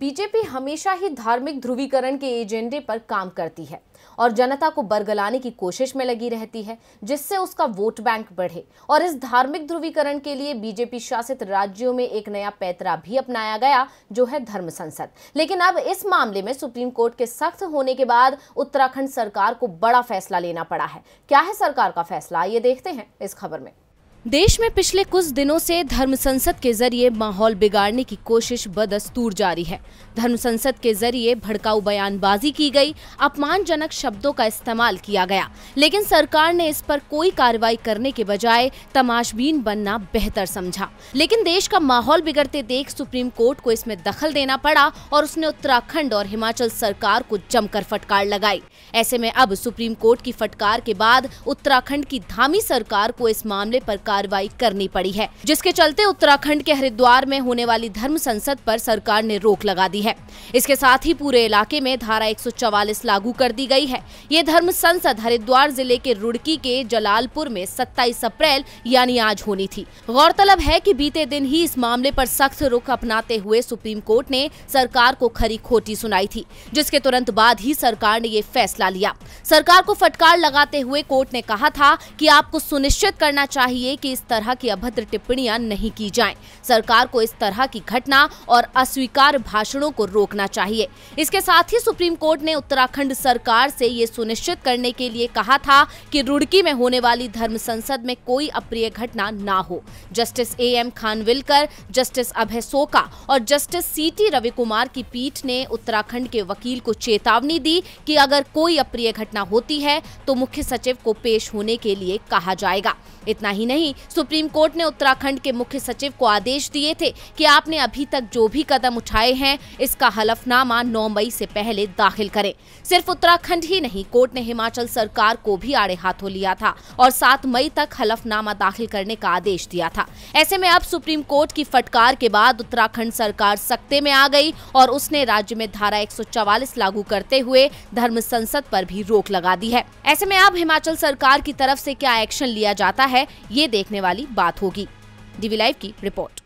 BJP हमेशा ही धार्मिक ध्रुवीकरण के एजेंडे पर काम करती है और जनता को बरगलाने की कोशिश में लगी रहती है जिससे उसका वोट बैंक बढ़े और इस धार्मिक ध्रुवीकरण के लिए बीजेपी शासित राज्यों में एक नया पैतरा भी अपनाया गया जो है धर्म संसद लेकिन अब इस मामले में सुप्रीम कोर्ट के सख्त होने के बाद उत्तराखंड सरकार को बड़ा फैसला लेना पड़ा है क्या है सरकार का फैसला ये देखते हैं इस खबर में देश में पिछले कुछ दिनों से धर्म संसद के जरिए माहौल बिगाड़ने की कोशिश बदस्तूर जारी है धर्म संसद के जरिए भड़काऊ बयानबाजी की गई अपमानजनक शब्दों का इस्तेमाल किया गया लेकिन सरकार ने इस पर कोई कार्रवाई करने के बजाय तमाशबीन बनना बेहतर समझा लेकिन देश का माहौल बिगड़ते देख सुप्रीम कोर्ट को इसमें दखल देना पड़ा और उसने उत्तराखंड और हिमाचल सरकार को जमकर फटकार लगाई ऐसे में अब सुप्रीम कोर्ट की फटकार के बाद उत्तराखंड की धामी सरकार को इस मामले पर कार्रवाई करनी पड़ी है जिसके चलते उत्तराखंड के हरिद्वार में होने वाली धर्म संसद पर सरकार ने रोक लगा दी है इसके साथ ही पूरे इलाके में धारा एक लागू कर दी गई है ये धर्म संसद हरिद्वार जिले के रुड़की के जलालपुर में सत्ताईस अप्रैल यानी आज होनी थी गौरतलब है की बीते दिन ही इस मामले आरोप सख्त रुख अपनाते हुए सुप्रीम कोर्ट ने सरकार को खरी खोटी सुनाई थी जिसके तुरंत बाद ही सरकार ने ये फैसला लिया सरकार को फटकार लगाते हुए कोर्ट ने कहा था कि आपको सुनिश्चित करना चाहिए कि इस तरह की अभद्र टिप्पणियां नहीं की जाएं। सरकार को इस तरह की घटना और अस्वीकार भाषणों को रोकना चाहिए इसके साथ ही सुप्रीम कोर्ट ने उत्तराखंड सरकार से ये सुनिश्चित करने के लिए कहा था कि रुड़की में होने वाली धर्म संसद में कोई अप्रिय घटना न हो justice A M Khanwilkar justice Abhay सोका और justice C T Ravi Kumar की पीठ ने उत्तराखंड के वकील को चेतावनी दी कि अगर कोई अप्रिय घटना होती है तो मुख्य सचिव को पेश होने के लिए कहा जाएगा इतना ही नहीं ही सुप्रीम कोर्ट ने उत्तराखंड के मुख्य सचिव को आदेश दिए थे कि आपने अभी तक जो भी कदम उठाए हैं इसका हलफनामा 9 मई से पहले दाखिल करें सिर्फ उत्तराखंड ही नहीं कोर्ट ने हिमाचल सरकार को भी आड़े हाथों लिया था और सात मई तक हलफनामा दाखिल करने का आदेश दिया था ऐसे में अब सुप्रीम कोर्ट की फटकार के बाद उत्तराखंड सरकार सख्ते में आ गई और उसने राज्य में धारा एक लागू करते हुए धर्म संसद पर भी रोक लगा दी है ऐसे में अब हिमाचल सरकार की तरफ से क्या एक्शन लिया जाता है ये देखने वाली बात होगी डीवी लाइव की रिपोर्ट